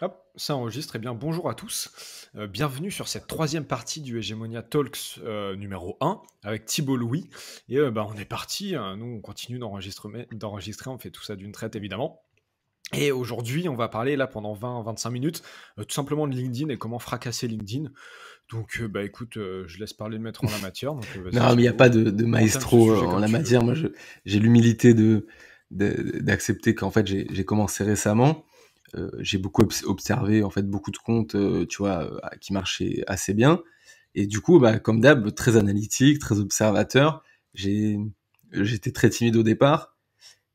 Hop, ça enregistre. Eh bien, bonjour à tous. Euh, bienvenue sur cette troisième partie du Hegemonia Talks euh, numéro 1 avec Thibault Louis. Et ben on est parti. Hein. nous, on continue d'enregistrer. On fait tout ça d'une traite, évidemment. Et aujourd'hui, on va parler là pendant 20-25 minutes tout simplement de LinkedIn et comment fracasser LinkedIn. Donc, bah écoute, je laisse parler le maître en la matière. non, mais il n'y a pas de, maestro en, la matière. Moi, j'ai l'humilité de d'accepter qu'en fait j'ai commencé récemment euh, j'ai beaucoup observé en fait beaucoup de comptes, euh, tu vois, euh, qui marchaient assez bien. Et du coup, bah, comme d'hab, très analytique, très observateur. J'étais très timide au départ.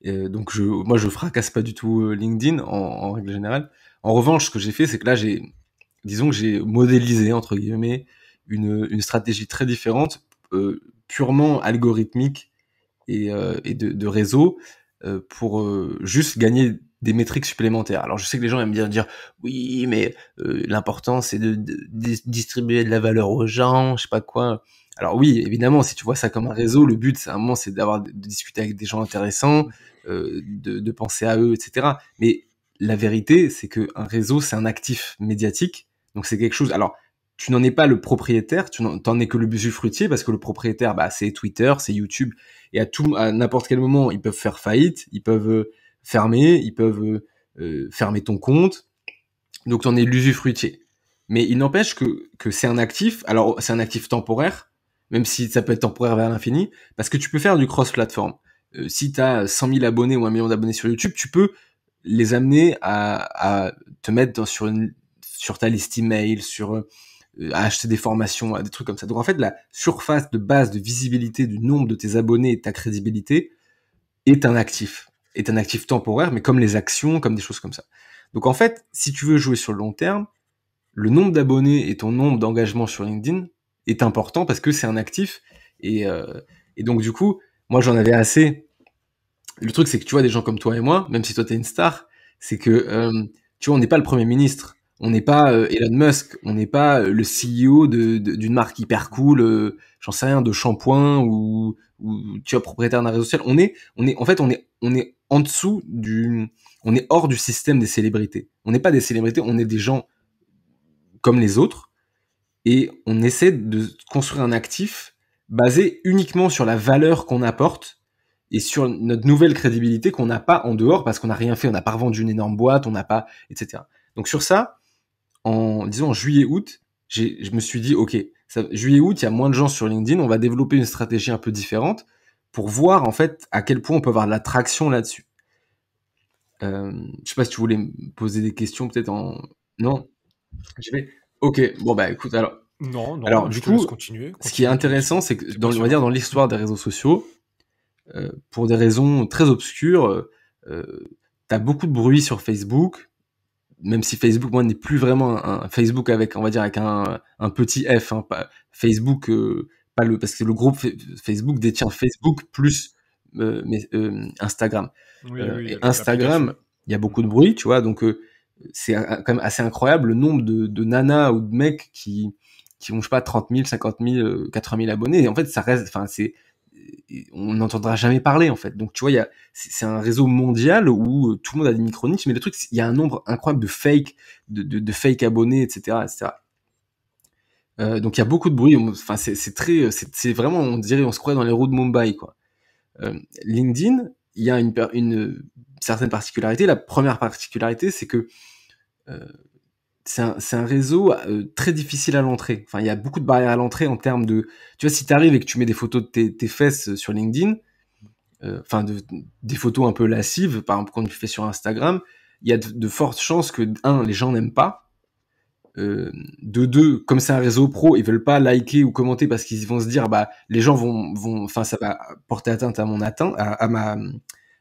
donc je, moi, je fracasse pas du tout LinkedIn en, règle générale. En revanche, ce que j'ai fait, c'est que là, j'ai, disons que j'ai modélisé entre guillemets une, une stratégie très différente, purement algorithmique et, et de, de, réseau, pour juste gagner des métriques supplémentaires. Alors je sais que les gens aiment bien dire oui, mais euh, l'important c'est de, distribuer de la valeur aux gens, je sais pas quoi. Alors oui, évidemment, si tu vois ça comme un réseau, le but c'est un moment c'est d'avoir de discuter avec des gens intéressants, euh, de, penser à eux, etc. Mais la vérité c'est que un réseau c'est un actif médiatique, donc c'est quelque chose. Alors tu n'en es pas le propriétaire, tu n'en es que le usufruitier parce que le propriétaire, bah, c'est Twitter, c'est YouTube, et à tout, à n'importe quel moment, ils peuvent faire faillite, ils peuvent euh, fermé, ils peuvent euh, euh, fermer ton compte, donc tu en es l'usufruitier. Mais il n'empêche que, que c'est un actif, alors c'est un actif temporaire, même si ça peut être temporaire vers l'infini, parce que tu peux faire du cross-platform. Euh, si tu as 100 000 abonnés ou un million d'abonnés sur YouTube, tu peux les amener à, te mettre sur, une, sur ta liste email, sur, à acheter des formations, à des trucs comme ça. Donc en fait, la surface de base de visibilité du nombre de tes abonnés et ta crédibilité est un actif est un actif temporaire, mais comme les actions, comme des choses comme ça. Donc en fait, si tu veux jouer sur le long terme, le nombre d'abonnés et ton nombre d'engagements sur LinkedIn est important parce que c'est un actif. Et, euh, donc du coup, moi j'en avais assez. Le truc c'est que tu vois des gens comme toi et moi, même si toi es une star, c'est que euh, tu vois on n'est pas le premier ministre, on n'est pas euh, Elon Musk, on n'est pas le CEO d'une marque hyper cool j'en sais rien, de shampoing ou, tu propriétaire d'un réseau social. On est, on est, en fait, on est, on est en dessous du, on est hors du système des célébrités. On n'est pas des célébrités, on est des gens comme les autres et on essaie de construire un actif basé uniquement sur la valeur qu'on apporte et sur notre nouvelle crédibilité qu'on n'a pas en dehors parce qu'on n'a rien fait, on n'a pas revendu une énorme boîte, on n'a pas, etc. Donc sur ça, en disons juillet août, je me suis dit, OK, juillet, août, il y a moins de gens sur LinkedIn, on va développer une stratégie un peu différente pour voir en fait à quel point on peut avoir de la là-dessus. Je euh, je sais pas si tu voulais me poser des questions peut-être en... Non Ok, bon bah écoute, alors... Non, non, alors, bah, du coup, continuer, continuer, ce qui est intéressant, c'est que dans, on dire, dans l'histoire des réseaux sociaux, euh, pour des raisons très obscures, euh, tu as beaucoup de bruit sur Facebook, même si Facebook moi n'est plus vraiment un, Facebook avec on va dire avec un, petit F hein, pas, Facebook euh, pas le parce que le groupe Facebook détient Facebook plus euh, euh, Instagram Instagram il y a beaucoup de bruit tu vois donc c'est quand même assez incroyable le nombre de, nanas ou de mecs qui qui ont je sais pas 30 000 50 000 80 000 abonnés et en fait ça reste enfin c'est on n'entendra jamais parler en fait. Donc tu vois, c'est un réseau mondial où euh, tout le monde a des micro niches. mais le truc, il y a un nombre incroyable de fake, de, de, fake abonnés, etc., etc. Euh, donc il y a beaucoup de bruit. Enfin, c'est très, euh, c'est vraiment, on dirait, on se croirait dans les roues de Mumbai quoi. LinkedIn, il y a une, certaine particularité. La première particularité, c'est que c'est un, réseau euh, très difficile à l'entrée. Enfin, il y a beaucoup de barrières à l'entrée en termes de, tu vois, si tu arrives et que tu mets des photos de tes, fesses euh, sur LinkedIn, euh, enfin des photos un peu lascives, par exemple qu'on tu sur Instagram, il y a de, fortes chances que un, les gens n'aiment pas. de deux, comme c'est un réseau pro, ils veulent pas liker ou commenter parce qu'ils vont se dire bah les gens vont vont, enfin ça va porter atteinte à mon à, ma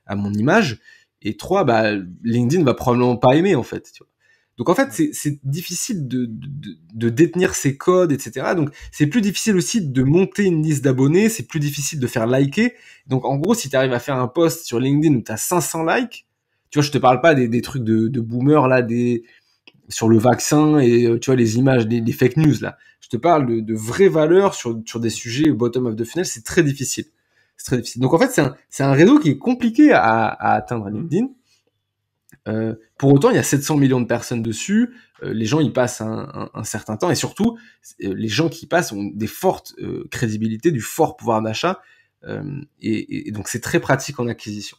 à mon image. Et trois, bah LinkedIn va probablement pas aimer en fait. Tu vois. Donc en fait, c'est difficile de, de, détenir ces codes, etc. Donc c'est plus difficile aussi de monter une liste d'abonnés, c'est plus difficile de faire liker. Donc en gros, si tu arrives à faire un post sur LinkedIn où tu as 500 likes, tu vois, je te parle pas des, des trucs de, de boomer là, des sur le vaccin et euh, tu vois les images des, fake news là. Je te parle de, de vraies valeurs sur, sur des sujets au bottom of the funnel, c'est très difficile. C'est très difficile. Donc en fait, c'est un, un réseau qui est compliqué à, à atteindre à mm. LinkedIn. Euh, pour autant, il y a 700 millions de personnes dessus. Euh, les gens y passent un, certain temps et surtout, euh, les gens qui y passent ont des fortes crédibilités, du fort pouvoir d'achat. Et, donc, c'est très pratique en acquisition.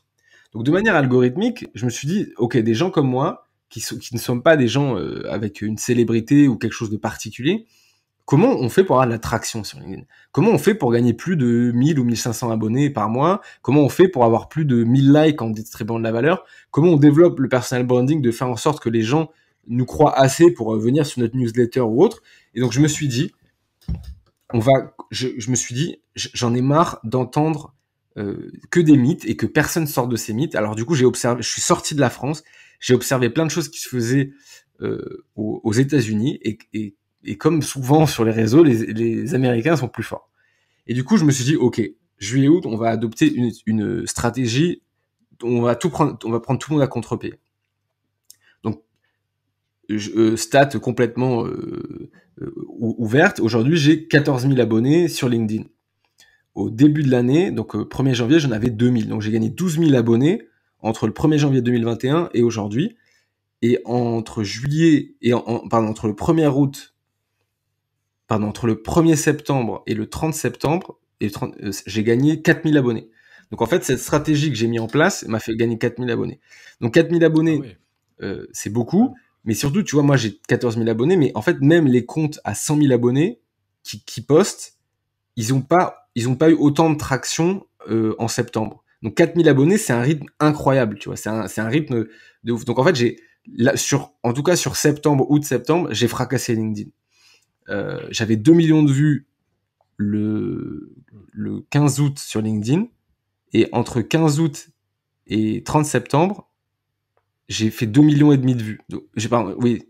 Donc, de manière algorithmique, je me suis dit, OK, des gens comme moi, qui, ne sont pas des gens avec une célébrité ou quelque chose de particulier, Comment on fait pour avoir de l'attraction sur LinkedIn Comment on fait pour gagner plus de 1000 ou 1500 abonnés par mois Comment on fait pour avoir plus de 1000 likes en distribuant de la valeur Comment on développe le personal branding de faire en sorte que les gens nous croient assez pour euh, venir sur notre newsletter ou autre Et donc je me suis dit, on va, je, me suis dit, j'en ai marre d'entendre euh, que des mythes et que personne sort de ces mythes. Alors du coup, j'ai observé, je suis sorti de la France, j'ai observé plein de choses qui se faisaient euh, aux, États-Unis et, et et comme souvent sur les réseaux, les, Américains sont plus forts. Et du coup, je me suis dit, ok, juillet août, on va adopter une, stratégie, on va tout prendre, on va prendre tout le monde à contre-pied. Donc, je, euh, stat complètement euh, euh, ouverte. Aujourd'hui, j'ai 14 000 abonnés sur LinkedIn. Au début de l'année, donc 1er janvier, j'en avais 2 000. Donc, j'ai gagné 12 000 abonnés entre le 1er janvier 2021 et aujourd'hui. Et entre juillet et pardon, entre le 1er août entre le 1er septembre et le 30 septembre, euh, j'ai gagné 4000 abonnés. Donc en fait, cette stratégie que j'ai mise en place m'a fait gagner 4000 abonnés. Donc 4000 abonnés, ah euh, c'est beaucoup, mais surtout, tu vois, moi j'ai 14 000 abonnés, mais en fait, même les comptes à 100 000 abonnés qui, postent, ils n'ont pas, ils ont pas eu autant de traction euh, en septembre. Donc 4000 abonnés, c'est un rythme incroyable, tu vois, c'est un, rythme de ouf. Donc en fait, j'ai, sur, en tout cas sur septembre, août, septembre, j'ai fracassé LinkedIn. Euh, j'avais 2 millions de vues le, le 15 août sur LinkedIn. Et entre 15 août et 30 septembre, j'ai fait 2 millions et demi de vues. J'ai pas oui.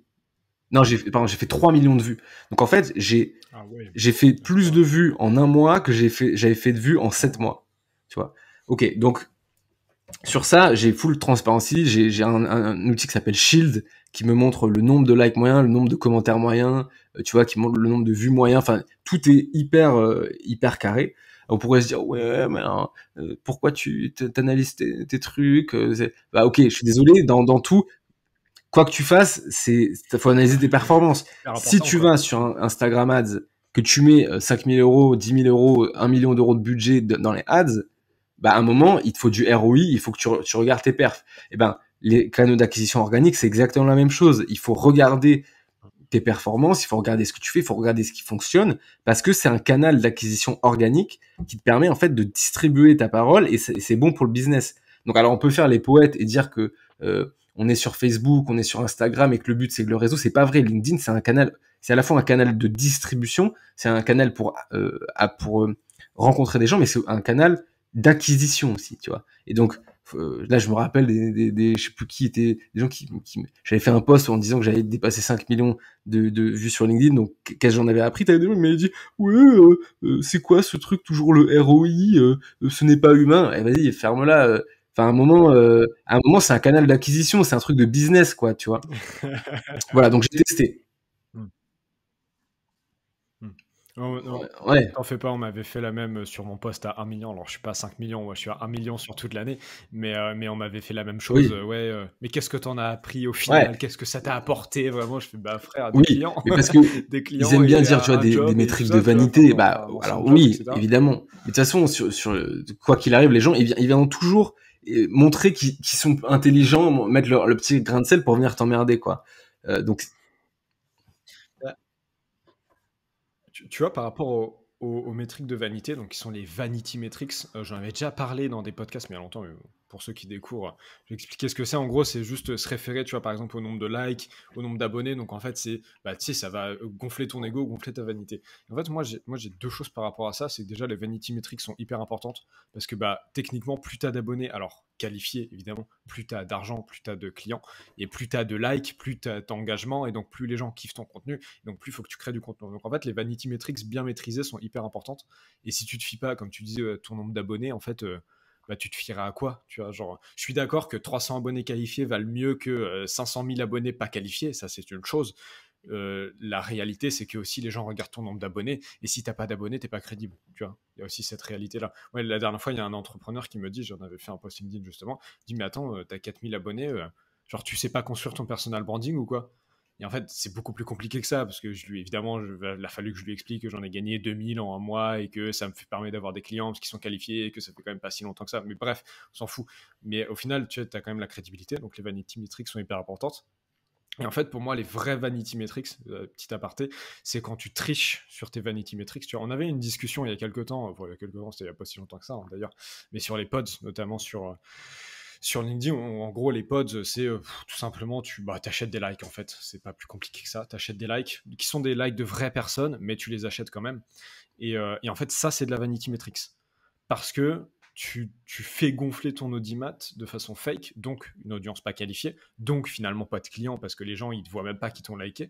Non, j'ai pardon, j'ai fait 3 millions de vues. Donc en fait, j'ai ah j'ai fait plus de vues en un mois que j'ai fait j'avais fait de vues en 7 mois. Tu vois. OK, donc sur ça, j'ai full transparency, j'ai un, outil qui s'appelle Shield qui me montre le nombre de likes moyens, le nombre de commentaires moyens, euh, tu vois, qui montre le nombre de vues moyens. Enfin, tout est hyper euh, hyper carré. On pourrait se dire ouais, mais hein, euh, pourquoi tu t'analyses tes, trucs Bah ok, je suis désolé. Dans, tout, quoi que tu fasses, c'est faut analyser tes performances. Si tu vas sur Instagram Ads que tu mets 5000 euros, 10 000 euros, 1 million d'euros de budget dans les ads, bah, à un moment, il te faut du ROI, il faut que tu, tu regardes tes perfs. Et eh ben, les canaux d'acquisition organique, c'est exactement la même chose. Il faut regarder tes performances, il faut regarder ce que tu fais, il faut regarder ce qui fonctionne, parce que c'est un canal d'acquisition organique qui te permet en fait de distribuer ta parole et c'est bon pour le business. Donc alors on peut faire les poètes et dire que euh, on est sur Facebook, on est sur Instagram et que le but c'est que le réseau, c'est pas vrai. LinkedIn c'est un canal, c'est à la fois un canal de distribution, c'est un canal pour euh, pour euh, rencontrer des gens, mais c'est un canal d'acquisition aussi, tu vois. Et donc, euh, là, je me rappelle des, des, je sais plus qui étaient, des gens qui, j'avais fait un post en disant que j'avais dépassé 5 millions de, vues sur LinkedIn, donc qu'est-ce que j'en avais appris T'avais des gens qui dit, ouais, euh, euh, c'est quoi ce truc toujours le ROI, ce n'est pas humain. Et eh, vas-y, ferme là Enfin, à un moment, à un moment, c'est un canal d'acquisition, c'est un truc de business, quoi, tu vois. voilà, donc j'ai testé. Ah ouais. T'en fais pas, on m'avait fait la même euh, sur mon poste à 1 million. Alors, je suis pas à 5 millions, moi, je suis à 1 million sur toute l'année, mais, euh, mais on m'avait fait la même chose. Euh, ouais, mais qu'est-ce que t'en as appris au final Qu'est-ce que ça t'a apporté Vraiment, je fais, bah frère, des oui, clients. parce que des clients, ils aiment bien dire, tu vois, des, des, métriques de vanité. bah, alors, oui, évidemment. de toute façon, sur, sur quoi qu'il arrive, les gens, ils, ils toujours montrer qu'ils sont intelligents, mettre leur, le petit grain de sel pour venir t'emmerder, quoi. donc, Tu, vois, par rapport aux, métriques de vanité, donc qui sont les vanity metrics, euh, j'en avais déjà parlé dans des podcasts, mais il y a longtemps, mais pour ceux qui découvrent, je vais expliquer ce que c'est. En gros, c'est juste se référer, tu vois, par exemple, au nombre de likes, au nombre d'abonnés. Donc, en fait, c'est, bah, tu sais, ça va gonfler ton ego, gonfler ta vanité. En fait, moi, j'ai, moi, j'ai deux choses par rapport à ça. C'est que déjà, les vanity metrics sont hyper importantes parce que, bah, techniquement, plus t'as d'abonnés, alors qualifié, évidemment. Plus tu as d'argent, plus t'as de clients, et plus t'as de likes, plus tu d'engagement, et donc plus les gens kiffent ton contenu, donc plus il faut que tu crées du contenu. Donc en fait, les vanity metrics bien maîtrisées sont hyper importantes, et si tu te fies pas, comme tu disais, euh, ton nombre d'abonnés, en fait, euh, bah, tu te fieras à quoi tu as genre, Je suis d'accord que 300 abonnés qualifiés valent mieux que 500 euh, 000 abonnés pas qualifiés, ça c'est une chose, euh, la réalité, c'est que aussi les gens regardent ton nombre d'abonnés, et si t'as pas d'abonnés, t'es pas crédible. Tu vois, il y a aussi cette réalité-là. la dernière fois, il y a un entrepreneur qui me dit, j'en avais fait un post LinkedIn justement, dit mais attends, tu as 4000 abonnés, euh, genre tu sais pas construire ton personal branding ou quoi et en fait, c'est beaucoup plus compliqué que ça, parce que je lui, évidemment, il a fallu que je lui explique que j'en ai gagné 2000 en un mois et que ça me permet d'avoir des clients parce qu'ils sont qualifiés et que ça fait quand même pas si longtemps que ça. Mais bref, on s'en fout. Mais au final, tu as quand même la crédibilité, donc les vanity metrics sont hyper importantes. Et en fait, pour moi, les vrais vanity metrics, euh, petit aparté, c'est quand tu triches sur tes vanity metrics. Tu vois, on avait une discussion il y a quelques temps, il y a quelques temps, c'était n'y a pas si longtemps que ça hein, d'ailleurs, mais sur les pods, notamment sur, euh, sur LinkedIn, en gros, les pods, c'est euh, tout simplement, tu bah, achètes des likes en fait. C'est pas plus compliqué que ça. Tu achètes des likes qui sont des likes de vraies personnes, mais tu les achètes quand même. Et, et en fait, ça, c'est de la vanity metrics. Parce que tu, fais gonfler ton audimat de façon fake, donc une audience pas qualifiée, donc finalement pas de clients parce que les gens ils te voient même pas qui t'ont liké.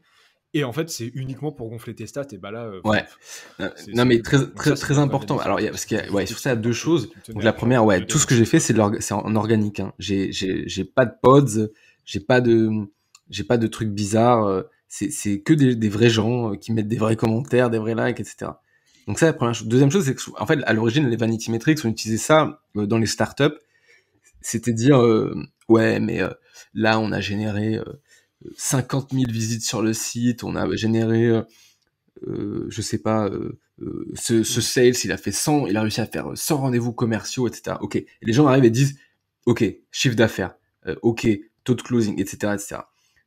Et en fait, c'est uniquement pour gonfler tes stats. Et bah là, euh, ouais. Non, mais très, très, très important. Alors, y a, parce que y a, ouais, sur ça, deux choses. Donc, la première, ouais, tout ce que j'ai fait, c'est, c'est en organique. Hein. J'ai, j'ai, j'ai pas de pods, j'ai pas de, j'ai pas de trucs bizarres. Euh, c'est, que des, des, vrais gens euh, qui mettent des vrais commentaires, des vrais likes, etc. Donc ça, la première chose. Deuxième chose, c'est que en fait, à l'origine, les vanity metrics, on utilisait ça euh, dans les startups. C'était dire, euh, ouais, mais euh, là, on a généré 50 000 visites sur le site, on a généré, je sais pas, ce, ce, sales, il a fait 100, il a réussi à faire 100 rendez-vous commerciaux, etc. Ok. les gens arrivent et disent, ok, chiffre d'affaires, ok, taux de closing, etc., etc.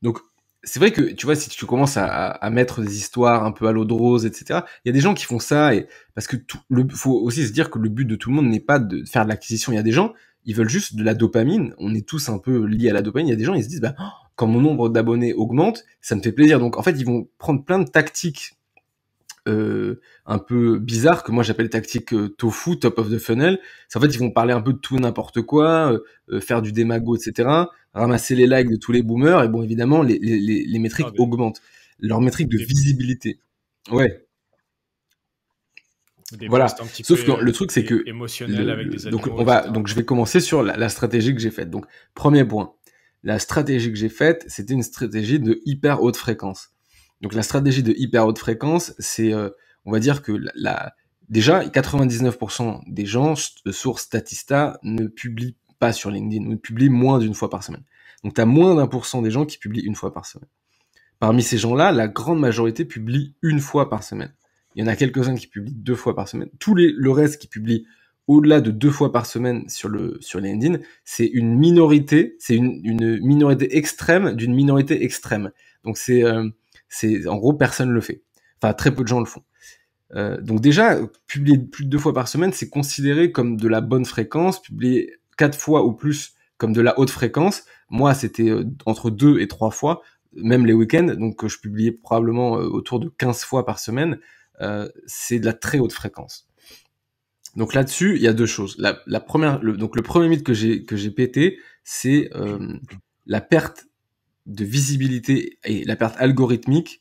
Donc c'est vrai que tu vois si tu commences à, mettre des histoires un peu à l'eau de rose etc il y a des gens qui font ça et parce que tout, le faut aussi se dire que le but de tout le monde n'est pas de faire de l'acquisition il y a des gens ils veulent juste de la dopamine on est tous un peu liés à la dopamine il y a des gens ils se disent bah oh, quand mon nombre d'abonnés augmente ça me fait plaisir donc en fait ils vont prendre plein de tactiques euh, un peu bizarre que moi j'appelle tactique euh, tofu, top of the funnel. C'est en fait ils vont parler un peu de tout n'importe quoi, euh, faire du démago, etc. Ramasser les likes de tous les boomers et bon évidemment les, métriques ah, augmentent, leur métrique de visibilité. Ouais. voilà. Sauf que le truc c'est que émotionnel donc on va donc je vais commencer sur la stratégie que j'ai faite. Donc premier point, la stratégie que j'ai faite c'était une stratégie de hyper haute fréquence. Donc la stratégie de hyper haute fréquence, c'est, euh, on va dire que la, déjà 99% des gens de euh, source Statista ne publient pas sur LinkedIn, ou publient moins d'une fois par semaine. Donc tu as moins d'un pour cent des gens qui publient une fois par semaine. Parmi ces gens-là, la grande majorité publie une fois par semaine. Il y en a quelques-uns qui publient deux fois par semaine. tous les, le reste qui publie au-delà de deux fois par semaine sur le sur LinkedIn, c'est une minorité, c'est une, minorité extrême d'une minorité extrême. Donc c'est euh, c'est en gros personne le fait. Enfin, très peu de gens le font. Euh, donc déjà, publier plus de deux fois par semaine, c'est considéré comme de la bonne fréquence. Publier quatre fois ou plus comme de la haute fréquence. Moi, c'était euh, entre deux et trois fois, même les week-ends. Donc euh, je publiais probablement autour de 15 fois par semaine. c'est de la très haute fréquence. Donc là-dessus, il y a deux choses. La, première, le, donc le premier mythe que j'ai que j'ai pété, c'est la perte de visibilité et la perte algorithmique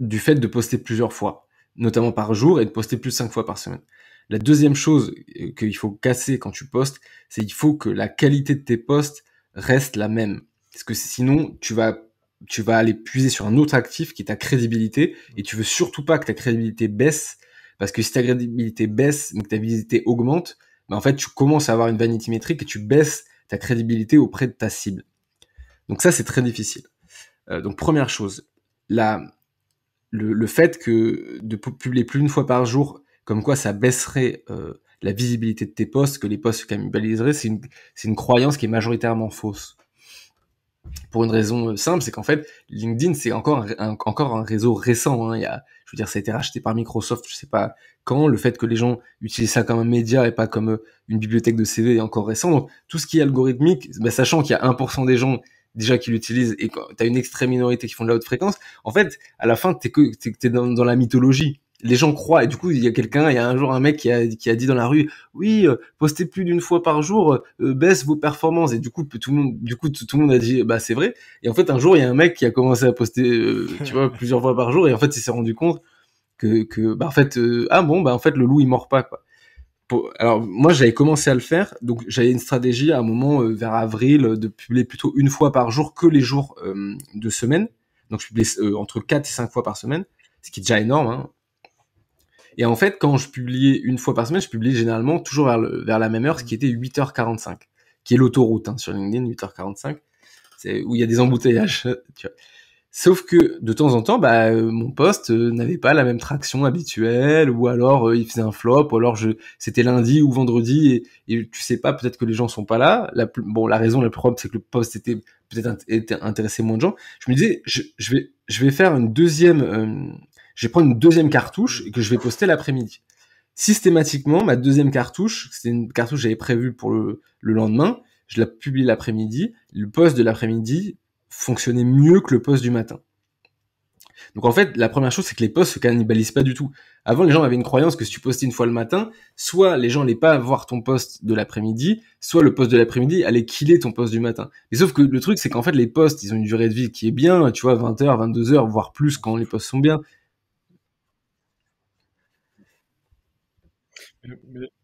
du fait de poster plusieurs fois, notamment par jour et de poster plus de cinq fois par semaine. La deuxième chose euh, qu'il faut casser quand tu postes, c'est qu'il faut que la qualité de tes posts reste la même. Parce que sinon, tu vas, tu vas aller puiser sur un autre actif qui est ta crédibilité et tu veux surtout pas que ta crédibilité baisse parce que si ta crédibilité baisse mais que ta visibilité augmente, bah, en fait, tu commences à avoir une vanité métrique et tu baisses ta crédibilité auprès de ta cible. Donc ça, c'est très difficile. Euh, donc première chose, la, le, fait que de publier plus d'une fois par jour, comme quoi ça baisserait euh, la visibilité de tes posts, que les posts se cannibaliseraient, c'est une, croyance qui est majoritairement fausse. Pour une raison euh, simple, c'est qu'en fait, LinkedIn, c'est encore un, encore un réseau récent. Hein. je veux dire, ça a été racheté par Microsoft, je sais pas quand. Le fait que les gens utilisent ça comme un média et pas comme une bibliothèque de CV est encore récent. Donc, tout ce qui est algorithmique, bah, sachant qu'il y a 1% des gens déjà qui l'utilisent et tu as une extrême minorité qui font de la haute fréquence, en fait, à la fin, t'es que t'es dans, dans la mythologie les gens croient et du coup il y a quelqu'un il y a un jour un mec qui a, qui a dit dans la rue oui euh, poster plus d'une fois par jour euh, euh, baisse vos performances et du coup tout le monde du coup tout, le monde a dit bah c'est vrai et en fait un jour il y a un mec qui a commencé à poster tu vois plusieurs fois par jour et en fait il s'est rendu compte que que bah en fait ah bon bah en fait le loup il mord pas quoi alors moi j'avais commencé à le faire, donc j'avais une stratégie à un moment euh, vers avril euh, de publier plutôt une fois par jour que les jours euh, de semaine. Donc je publiais entre 4 et 5 fois par semaine, ce qui est déjà énorme. Hein. Et en fait, quand je publiais une fois par semaine, je publiais généralement toujours vers, la même heure, ce qui était 8h45, qui est l'autoroute hein, sur LinkedIn, 8h45, c'est où il y a des embouteillages. Tu vois. Sauf que de temps en temps, bah, euh, mon poste euh, n'avait pas la même traction habituelle, ou alors euh, il faisait un flop, ou alors je, c'était lundi ou vendredi, et, et tu sais pas, peut-être que les gens sont pas là. La bon, la raison la plus probable, c'est que le poste était peut-être intéressé moins de gens. Je me disais, je, vais, je vais faire une deuxième, je vais prendre une deuxième cartouche et que je vais poster l'après-midi. Systématiquement, ma deuxième cartouche, c'était une cartouche que j'avais prévue pour le, lendemain, je la publie l'après-midi. Le poste de l'après-midi fonctionnait mieux que le poste du matin. Donc en fait, la première chose, c'est que les posts se cannibalisent pas du tout. Avant, les gens avaient une croyance que si tu postais une fois le matin, soit les gens n'allaient pas voir ton poste de l'après-midi, soit le poste de l'après-midi allait killer ton poste du matin. Mais sauf que le truc, c'est qu'en fait, les postes, ils ont une durée de vie qui est bien, tu vois, 20h, 22h, voire plus quand les postes sont bien.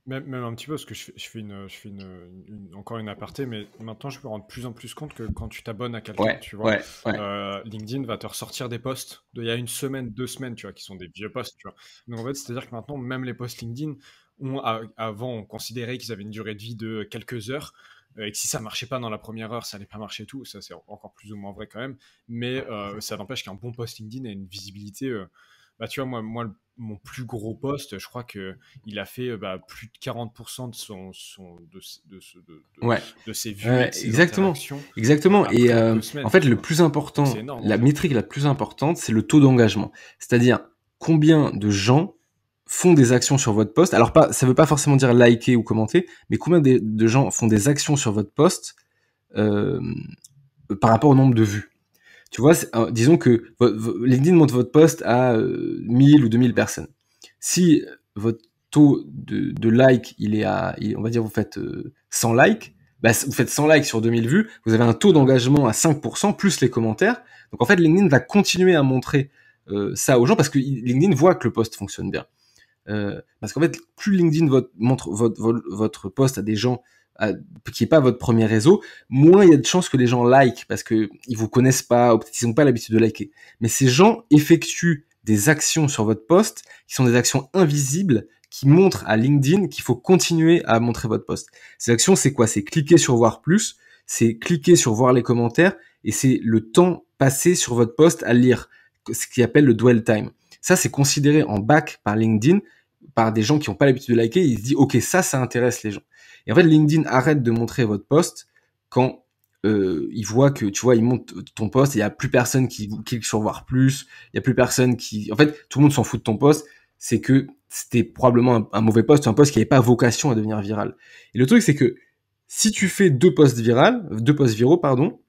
Même, un petit peu, parce que je, je fais, une, je une, encore une aparté, mais maintenant je me rends de plus en plus compte que quand tu t'abonnes à quelqu'un, tu vois, euh, LinkedIn va te ressortir des posts d'il y a une semaine, deux semaines, tu vois, qui sont des vieux posts, tu Donc en fait, c'est-à-dire que maintenant, même les posts LinkedIn, ont avant, on considérait qu'ils avaient une durée de vie de quelques heures, euh, et que si ça marchait pas dans la première heure, ça n'allait pas marcher tout, ça c'est encore plus ou moins vrai quand même, mais euh, ça n'empêche qu'un bon post LinkedIn a une visibilité bah, tu vois, moi, moi, mon plus gros poste, je crois que il a fait euh, bah, plus de 40% de son, son de, de, de, ses vues, exactement, exactement. Et euh, en fait, le plus important, la hein. métrique la plus importante, c'est le taux d'engagement. C'est-à-dire combien de gens font des actions sur votre poste. Alors pas, ça veut pas forcément dire liker ou commenter, mais combien de, gens font des actions sur votre poste euh, par rapport au nombre de vues. Tu vois, euh, disons que LinkedIn montre votre poste à 1000 euh, ou 2000 personnes. Si votre taux de, like, il est à, on va dire, vous faites 100 euh, likes, bah, vous faites 100 likes sur 2000 vues, vous avez un taux d'engagement à 5% plus les commentaires. Donc en fait, LinkedIn va continuer à montrer ça aux gens parce que LinkedIn voit que le poste fonctionne bien. parce qu'en fait, plus LinkedIn votre, montre votre, votre poste à des gens qui est pas votre premier réseau, moins il y a de chances que les gens like parce que ils vous connaissent pas, ou n'ont pas l'habitude de liker. Mais ces gens effectuent des actions sur votre poste qui sont des actions invisibles qui montrent à LinkedIn qu'il faut continuer à montrer votre poste. Ces actions, c'est quoi C'est cliquer sur voir plus, c'est cliquer sur voir les commentaires et c'est le temps passé sur votre poste à lire, ce qu'ils appelle le dwell time. Ça, c'est considéré en bac par LinkedIn, par des gens qui n'ont pas l'habitude de liker, ils se disent, OK, ça, ça intéresse les gens. Et en fait, LinkedIn arrête de montrer votre poste quand euh, il voit que tu vois, il monte ton poste et il n'y a plus personne qui clique sur voir plus, il n'y a plus personne qui. En fait, tout le monde s'en fout de ton poste. C'est que c'était probablement un, mauvais poste, un poste qui n'avait pas vocation à devenir viral. Et le truc, c'est que si tu fais deux posts virales, deux posts viraux, pardon,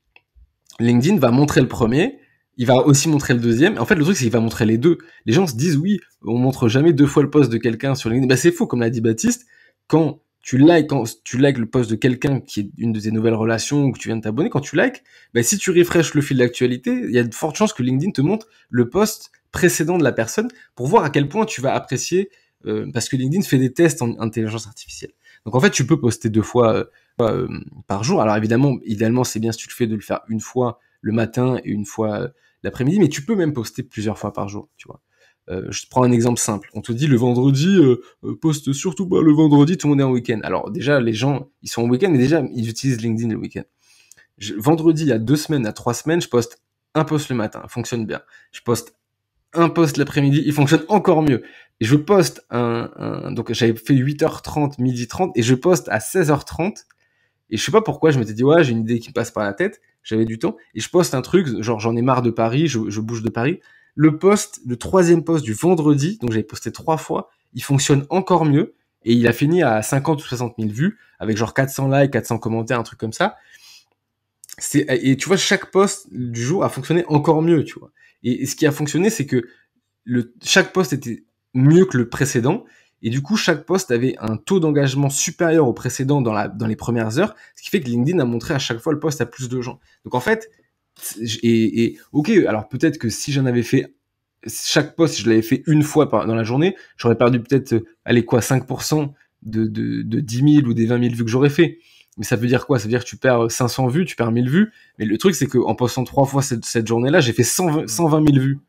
LinkedIn va montrer le premier, il va aussi montrer le deuxième. En fait, le truc, c'est qu'il va montrer les deux. Les gens se disent, oui, on montre jamais deux fois le poste de quelqu'un sur LinkedIn. Ben, c'est faux, comme l'a dit Baptiste. Quand tu likes, tu likes le post de quelqu'un qui est une de tes nouvelles relations ou que tu viens de t'abonner, quand tu likes, bah, si tu refreshes le fil d'actualité, il y a de fortes chances que LinkedIn te montre le post précédent de la personne pour voir à quel point tu vas apprécier, euh, parce que LinkedIn fait des tests en intelligence artificielle. Donc en fait, tu peux poster deux fois euh, euh, par jour. Alors évidemment, idéalement, c'est bien si tu le fais de le faire une fois le matin et une fois l'après-midi, mais tu peux même poster plusieurs fois par jour, tu vois. Euh, je prends un exemple simple. On te dit le vendredi, euh, euh, poste surtout pas le vendredi, tout le monde est en week-end. Alors déjà, les gens, ils sont en week-end et déjà, ils utilisent LinkedIn le week-end. vendredi, il y a deux semaines, à trois semaines, je poste un poste le matin, fonctionne bien. Je poste un poste l'après-midi, il fonctionne encore mieux. Et je poste un, donc j'avais fait 8h30, midi 30, et je poste à 16h30. Et je sais pas pourquoi, je m'étais dit, ouais, j'ai une idée qui me passe par la tête, j'avais du temps, et je poste un truc, genre j'en ai marre de Paris, je bouge de Paris, le poste, le troisième poste du vendredi, donc j'avais posté trois fois, il fonctionne encore mieux et il a fini à 50 ou 60 000 vues avec genre 400 likes, 400 commentaires, un truc comme ça. C'est, et tu vois, chaque poste du jour a fonctionné encore mieux, tu vois. Et, ce qui a fonctionné, c'est que chaque poste était mieux que le précédent. Et du coup, chaque poste avait un taux d'engagement supérieur au précédent dans, dans les premières heures, ce qui fait que LinkedIn a montré à chaque fois le poste à plus de gens. Donc en fait, et, ok, alors peut-être que si j'en avais fait chaque poste, je l'avais fait une fois dans la journée, j'aurais perdu peut-être, euh, allez quoi, 5% de, de, de 10 000 ou des 20 000 vues que j'aurais fait. Mais ça veut dire quoi Ça veut dire que tu perds 500 euh, vues, tu perds 1000 vues. Mais le truc, c'est qu'en postant trois fois cette, journée-là, j'ai fait 120, 000 vues.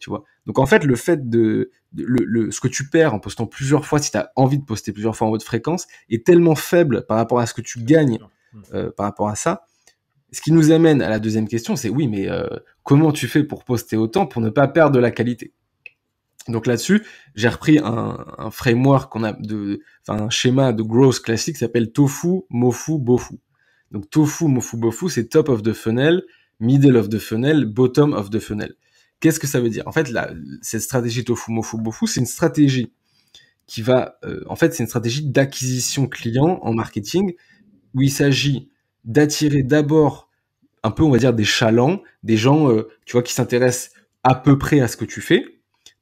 Tu vois Donc en fait, le fait de, ce que tu perds en postant plusieurs fois, si tu as envie de poster plusieurs fois en haute fréquence, est tellement faible par rapport à ce que tu gagnes hmm. euh, par rapport à ça, ce qui nous amène à la deuxième question, c'est oui, mais euh, comment tu fais pour poster autant pour ne pas perdre de la qualité donc là-dessus, j'ai repris un, framework qu'on a de, enfin un schéma de growth classique qui s'appelle tofu, mofu, bofu. Donc tofu, mofu, bofu, c'est top of the funnel, middle of the funnel, bottom of the funnel. Qu'est-ce que ça veut dire En fait, là, cette stratégie tofu, mofu, bofu, c'est une stratégie qui va, euh, en fait, c'est une stratégie d'acquisition client en marketing où il s'agit d'attirer d'abord un peu, on va dire, des chalands, des gens, euh, tu vois, qui s'intéressent à peu près à ce que tu fais,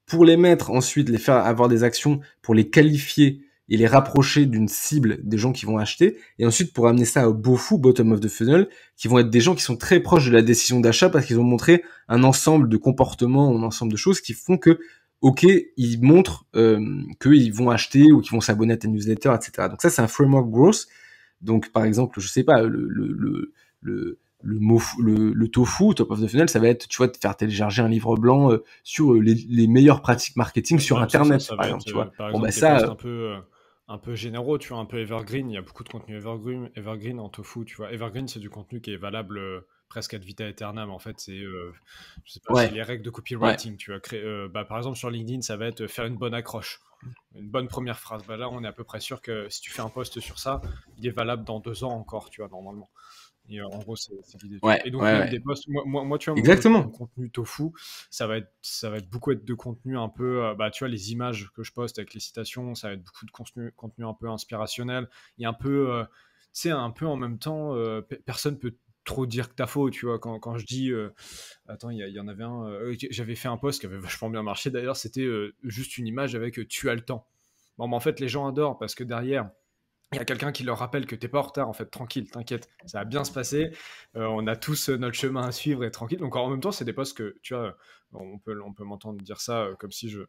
pour les mettre ensuite, les faire avoir des actions, pour les qualifier et les rapprocher d'une cible des gens qui vont acheter, et ensuite pour amener ça au beau fou, bottom of the funnel, qui vont être des gens qui sont très proches de la décision d'achat parce qu'ils ont montré un ensemble de comportements, un ensemble de choses qui font que, ok, ils montrent euh, que qu'ils vont acheter ou qu'ils vont s'abonner à tes newsletters, etc. Donc ça, c'est un framework growth donc, par exemple, je sais pas, le, le, tofu, top of the funnel, ça va être, tu vois, de faire télécharger un livre blanc euh, sur euh, les, meilleures pratiques marketing sur Internet, bon, un peu, euh, un peu généraux, tu vois, un peu evergreen. Il y a beaucoup de contenu evergreen, evergreen en tofu, tu vois. Evergreen, c'est du contenu qui est valable presque ad vita aeternam. En fait, c'est euh, les règles de copywriting. Tu vas euh, bah, par exemple, sur LinkedIn, ça va être euh, faire une bonne accroche, une bonne première phrase. Bah, là, on est à peu près sûr que si tu fais un post sur ça, il est valable dans deux ans encore, tu vois, normalement. Et en gros, c'est et donc, des posts, moi, moi, tu vois, Exactement. Mon, contenu tofu, ça va, être, ça va être beaucoup être de contenu un peu, bah, tu vois, les images que je poste avec les citations, ça va être beaucoup de contenu, contenu un peu inspirationnel et un peu, tu sais, un peu en même temps, personne peut trop dire que t'as faux, tu vois. Quand, je dis, euh, attends, il y, en avait un, euh, j'avais fait un poste qui avait vachement bien marché d'ailleurs, c'était euh, juste une image avec tu as le temps. Bon, mais en fait, les gens adorent parce que derrière, il y a quelqu'un qui leur rappelle que t'es pas en retard, en fait, tranquille, t'inquiète, ça va bien se passer. on a tous notre chemin à suivre et tranquille. Donc en même temps, c'est des posts que, tu vois, on peut, on peut m'entendre dire ça comme si je,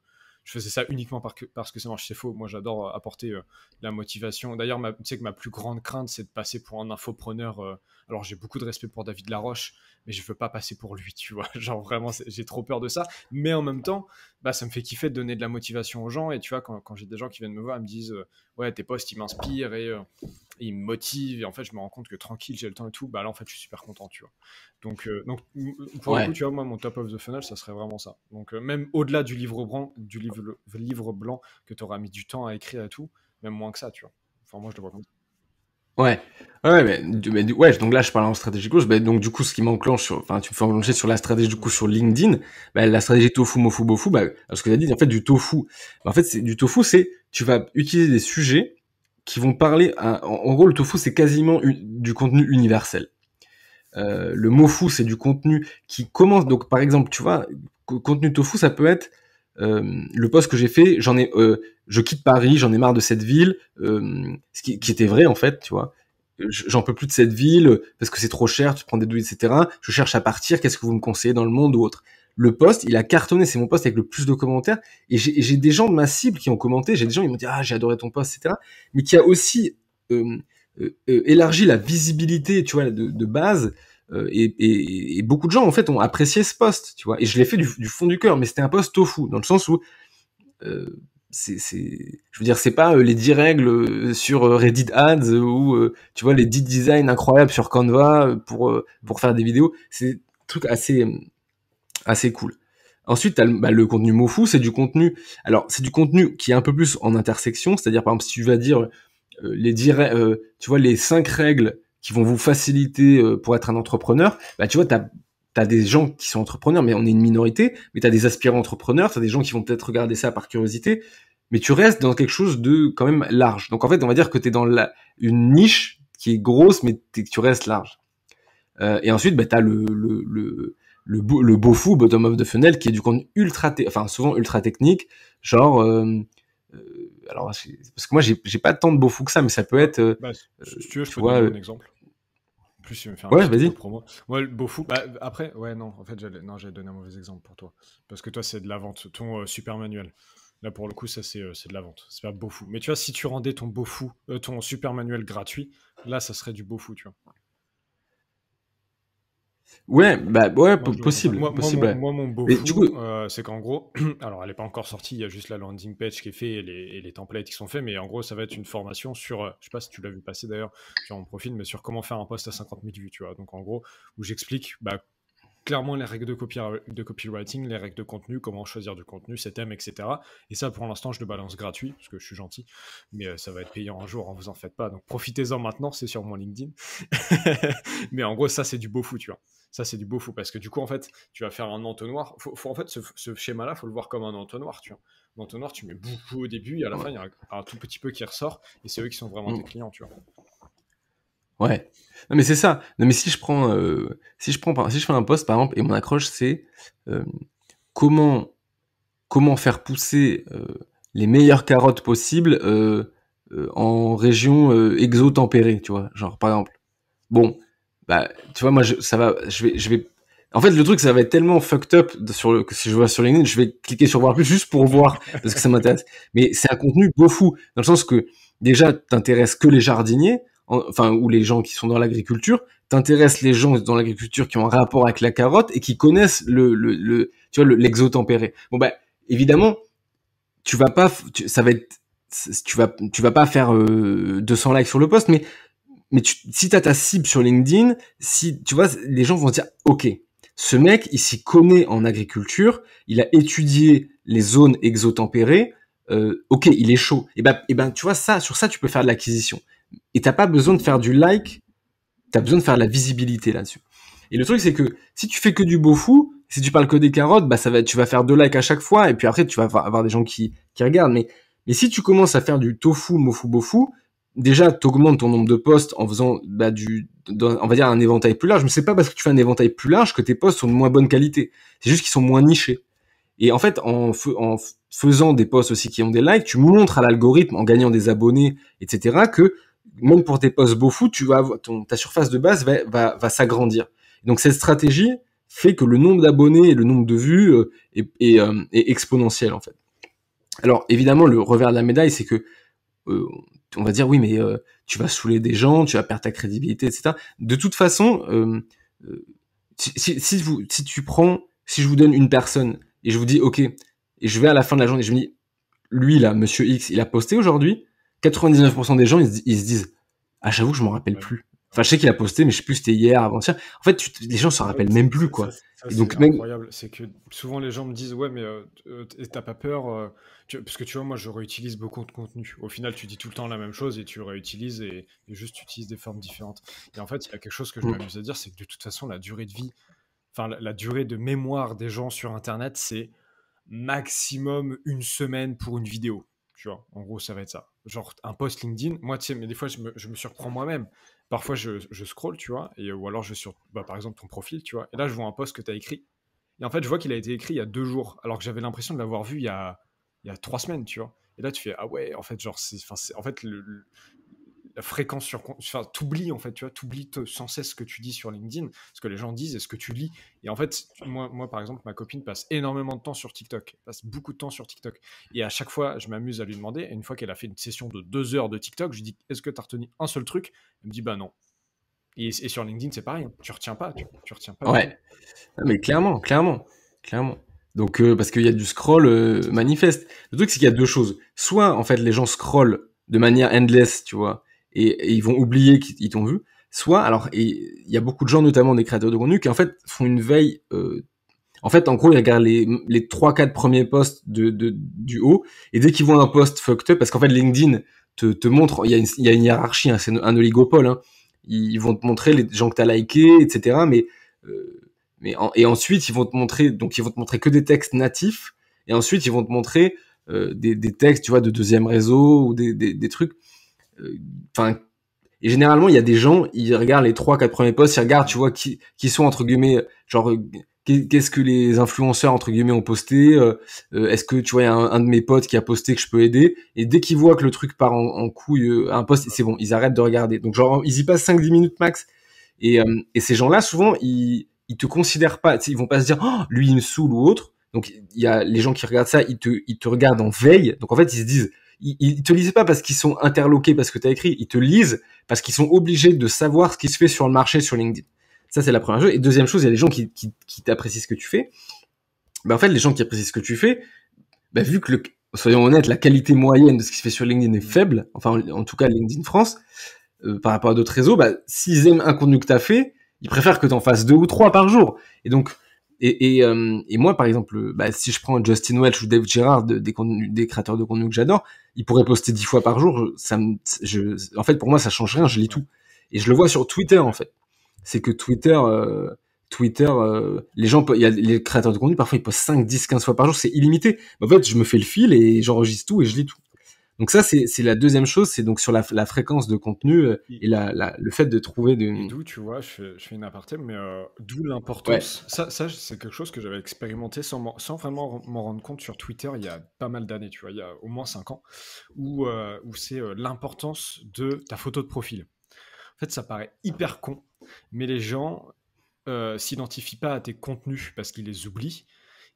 je faisais ça uniquement parce que, parce que ça marche. C'est faux. Moi, j'adore euh, apporter euh, la motivation. D'ailleurs, tu sais que ma plus grande crainte, c'est de passer pour un infopreneur. Euh, alors, j'ai beaucoup de respect pour David Laroche, mais je veux pas passer pour lui, tu vois. Genre, vraiment, j'ai trop peur de ça. Mais en même temps, bah, ça me fait kiffer de donner de la motivation aux gens. Et tu vois, quand, quand j'ai des gens qui viennent me voir, ils me disent Ouais, tes posts, ils m'inspirent et, ils me motivent. Et en fait, je me rends compte que tranquille, j'ai le temps et tout. Bah là, en fait, je suis super content, tu vois. Donc, donc pour le coup, tu vois, moi, mon top of the funnel, ça serait vraiment ça. Donc, même au-delà du livre blanc, du livre livre, livre blanc que tu auras mis du temps à écrire et tout, même moins que ça, tu vois. Enfin, moi, je le vois Ouais, ouais, mais, ouais, donc là je parle en stratégie close, donc du coup ce qui m'enclenche, enfin tu me fais enclencher sur la stratégie du coup sur LinkedIn, bah, la stratégie tofu, mofu, bofu, bah, ce que tu as dit, en fait du tofu, bah, en fait c'est du tofu, c'est tu vas utiliser des sujets qui vont parler, en, gros le tofu c'est quasiment du contenu universel. Euh, le mofu c'est du contenu qui commence, donc par exemple tu vois, contenu tofu ça peut être euh, le poste que j'ai fait, j'en ai, euh, je quitte Paris, j'en ai marre de cette ville, euh, ce qui, était vrai en fait, tu vois j'en peux plus de cette ville parce que c'est trop cher, tu prends des douilles, etc. Je cherche à partir, qu'est-ce que vous me conseillez dans le monde ou autre Le poste, il a cartonné, c'est mon poste avec le plus de commentaires. Et j'ai des gens de ma cible qui ont commenté, j'ai des gens qui m'ont dit Ah, j'ai adoré ton poste, etc. Mais qui a aussi élargi la visibilité, tu vois, de base euh, et, beaucoup de gens en fait ont apprécié ce poste, tu vois. Et je l'ai fait du, fond du cœur, mais c'était un poste fou dans le sens où euh, c'est, je veux dire, c'est pas euh, les 10 règles sur Reddit Ads ou, tu vois, les 10 designs incroyables sur Canva pour, pour faire des vidéos. C'est un truc assez, assez cool. Ensuite, bah, le, contenu MoFu, c'est du contenu. Alors, c'est du contenu qui est un peu plus en intersection, c'est-à-dire, par exemple, si tu vas dire les tu vois, les 5 règles qui vont vous faciliter euh, pour être un entrepreneur, bah, tu vois, tu as des gens qui sont entrepreneurs, mais on est une minorité, mais tu as des aspirants entrepreneurs, t'as des gens qui vont peut-être regarder ça par curiosité, mais tu restes dans quelque chose de quand même large. Donc en fait, on va dire que tu es dans la, une niche qui est grosse, mais tu restes large. Euh, et ensuite, bah, as le, le, le, beau, le beau fou, bottom of the funnel, qui est du compte ultra, enfin souvent ultra technique, genre... Euh, alors, parce que moi, j'ai pas tant de beau fou que ça, mais ça peut être. Bah, tu je vois, un exemple plus faire ouais, vas-y. Moi, le beau fou. Bah, après, ouais, non, en fait, j'allais, donner un mauvais exemple pour toi. Parce que toi, c'est de la vente, ton euh, super manuel. Là, pour le coup, ça, c'est, euh, de la vente. C'est pas beau fou. Mais tu vois, si tu rendais ton beau fou, euh, ton super manuel gratuit, là, ça serait du beau fou, tu vois. Ouais, bah ouais, possible. Moi, possible. Moi, mon, beau euh, c'est qu'en gros, alors elle n'est pas encore sortie, il y a juste la landing page qui est faite et les, templates qui sont faits, mais en gros, ça va être une formation sur, euh, je sais pas si tu l'as vu passer d'ailleurs sur mon profil, mais sur comment faire un poste à 50 000 vues, tu vois. Donc en gros, où j'explique bah, clairement les règles de, de copywriting, les règles de contenu, comment choisir du contenu, cet thèmes, etc. Et ça, pour l'instant, je le balance gratuit, parce que je suis gentil, mais euh, ça va être payant un jour, hein, vous en faites pas. Donc profitez-en maintenant, c'est sur mon LinkedIn. mais en gros, ça, c'est du beau fou, tu vois. Ça, c'est du beau fou, parce que du coup, en fait, tu vas faire un entonnoir. Faut, en fait, ce, schéma-là, faut le voir comme un entonnoir, tu vois. L'entonnoir, tu mets beaucoup au début, et à la fin, il y a un, un tout petit peu qui ressort, et c'est eux qui sont vraiment mm. tes clients, tu vois. Ouais. Non mais c'est ça. Non mais si je prends, euh, si je prends, si je fais un poste par exemple et mon accroche c'est euh, comment comment faire pousser euh, les meilleures carottes possibles en région exotempérée, tu vois, genre par exemple. Bon, bah tu vois moi ça va, je vais je vais en fait, le truc, ça va être tellement fucked up sur le, que si je vois sur LinkedIn, je vais cliquer sur voir plus juste pour voir parce que ça m'intéresse. Mais c'est un contenu beau fou dans le sens que déjà, t'intéresses que les jardiniers, enfin ou les gens qui sont dans l'agriculture, t'intéresses les gens dans l'agriculture qui ont un rapport avec la carotte et qui connaissent le, le, l'exotempéré. bon ben évidemment, tu vas pas ça va être tu vas tu vas pas faire 200 euh, likes sur le poste mais mais si tu as ta cible sur LinkedIn, si tu vois les gens vont se dire OK, ce mec, il s'y connaît en agriculture, il a étudié les zones exotempérées, euh, OK, il est chaud. Et ben et ben tu vois ça sur ça tu peux faire de l'acquisition. Et t'as pas besoin de faire du like, t'as besoin de faire de la visibilité là-dessus. Et le truc, c'est que si tu fais que du beau fou, si tu parles que des carottes, bah ça va, tu vas faire deux likes à chaque fois, et puis après tu vas avoir des gens qui, qui regardent. Mais, mais si tu commences à faire du tofu, mofu, bofu, déjà t'augmentes ton nombre de posts en faisant bah, du, on va dire un éventail plus large. Mais sais pas parce que tu fais un éventail plus large que tes posts sont de moins bonne qualité. C'est juste qu'ils sont moins nichés. Et en fait, en, en faisant des posts aussi qui ont des likes, tu montres à l'algorithme en gagnant des abonnés, etc., que même pour tes posts beau tu vas ta surface de base va, s'agrandir. Donc cette stratégie fait que le nombre d'abonnés et le nombre de vues euh, euh, est, exponentiel en fait. Alors évidemment, le revers de la médaille, c'est que euh, on va dire oui, mais tu vas saouler des gens, tu vas perdre ta crédibilité, etc. De toute façon, si, vous, si tu prends, si je vous donne une personne et je vous dis ok, et je vais à la fin de la journée, je me dis lui là, Monsieur X, il a posté aujourd'hui, 99% des gens, ils, se disent Ah, j'avoue, je m'en rappelle plus. Enfin, je sais qu'il a posté, mais je sais plus, c'était hier, avant-hier. En fait, les gens s'en rappellent même plus, quoi. donc, c'est incroyable. C'est que souvent, les gens me disent Ouais, mais euh, euh, t'as pas peur euh, Parce que tu vois, moi, je réutilise beaucoup de contenu. Au final, tu dis tout le temps la même chose et tu réutilises et, juste tu utilises des formes différentes. Et en fait, il y a quelque chose que je mm. m'amuse à dire c'est que de toute façon, la durée de vie, enfin, la, la durée de mémoire des gens sur Internet, c'est maximum une semaine pour une vidéo. Tu vois, en gros, ça va être ça genre un post LinkedIn. Moi, tu sais, mais des fois, je me, je me surprends moi-même. Parfois, je, je scroll, tu vois, et, euh, ou alors je sur, bah, par exemple, ton profil, tu vois, et là, je vois un post que tu as écrit. Et en fait, je vois qu'il a été écrit il y a deux jours, alors que j'avais l'impression de l'avoir vu il y, a, il y a trois semaines, tu vois. Et là, tu fais, ah ouais, en fait, genre, c'est, en fait, le, la fréquence sur. Enfin, t'oublies, en fait, tu vois, t'oublies sans cesse ce que tu dis sur LinkedIn, ce que les gens disent et ce que tu lis. Et en fait, moi, moi par exemple, ma copine passe énormément de temps sur TikTok, passe beaucoup de temps sur TikTok. Et à chaque fois, je m'amuse à lui demander. une fois qu'elle a fait une session de deux heures de TikTok, je lui dis Est-ce que t'as retenu un seul truc Elle me dit Bah non. Et, sur LinkedIn, c'est pareil. Tu retiens pas. Tu, retiens pas. Ouais. Ah, mais clairement, clairement, clairement. Donc, euh, parce qu'il y a du scroll euh, manifeste. Le truc, c'est qu'il y a deux choses. Soit, en fait, les gens scrollent de manière endless, tu vois et, ils vont oublier qu'ils t'ont vu. Soit, alors, il y a beaucoup de gens, notamment des créateurs de contenu, qui en fait font une veille. Euh, en fait, en gros, ils regardent les, les 3-4 premiers posts de, du haut, et dès qu'ils voient un post fucked up, parce qu'en fait, LinkedIn te, montre, il y, a une, hiérarchie, hein, c'est un oligopole, hein. ils vont te montrer les gens que tu as likés, etc. Mais, euh, mais et ensuite, ils vont te montrer, donc ils vont te montrer que des textes natifs, et ensuite, ils vont te montrer euh, des, textes, tu vois, de deuxième réseau ou des, des trucs. Euh, enfin et généralement, il y a des gens, ils regardent les trois, quatre premiers posts, ils regardent, tu vois, qui, sont entre guillemets, genre, euh, qu'est-ce que les influenceurs entre guillemets ont posté euh, Est-ce que tu vois, y a un, de mes potes qui a posté que je peux aider Et dès qu'ils voient que le truc part en, couille, à un poste c'est bon, ils arrêtent de regarder. Donc genre, ils y passent 5-10 minutes max. Et, ces gens-là, souvent, ils, te considèrent pas. Ils vont pas se dire, oh, lui, il me saoule ou autre. Donc il y a les gens qui regardent ça, te, ils te regardent en veille. Donc en fait, ils se disent ils, ne te lisent pas parce qu'ils sont interloqués parce que tu as écrit, ils te lisent parce qu'ils sont obligés de savoir ce qui se fait sur le marché sur LinkedIn. Ça, c'est la première chose. Et deuxième chose, il y a les gens qui, qui, t'apprécient ce que tu fais. Bah, en fait, les gens qui apprécient ce que tu fais, bah, vu que, soyons honnêtes, la qualité moyenne de ce qui se fait sur LinkedIn est faible, enfin, en, tout cas, LinkedIn France, euh, par rapport à d'autres réseaux, bah, s'ils aiment un contenu que tu as fait, ils préfèrent que tu en fasses deux ou trois par jour. Et donc, euh, et, moi, par exemple, euh, bah, si je prends Justin Welch ou Dave Girard des, des créateurs de contenu que j'adore, ils pourraient poster dix fois par jour. Ça me, en fait, pour moi, ça change rien. Je lis tout. Et je le vois sur Twitter, en fait. C'est que Twitter, euh, Twitter, les gens, y les créateurs de contenu, parfois, ils postent 5, 10, 15 fois par jour. C'est illimité. en fait, je me fais le fil et j'enregistre tout et je lis tout. Donc ça, c'est la deuxième chose, c'est donc sur la, la, fréquence de contenu euh, et la, le fait de trouver de... D'où, tu vois, je fais, une aparté, mais euh, d'où l'importance. Ça, ça c'est quelque chose que j'avais expérimenté sans, sans vraiment m'en rendre compte sur Twitter il y a pas mal d'années, tu vois, il y a au moins 5 ans, où, euh, où c'est l'importance de ta photo de profil. En fait, ça paraît hyper con, mais les gens s'identifient pas à tes contenus parce qu'ils les oublient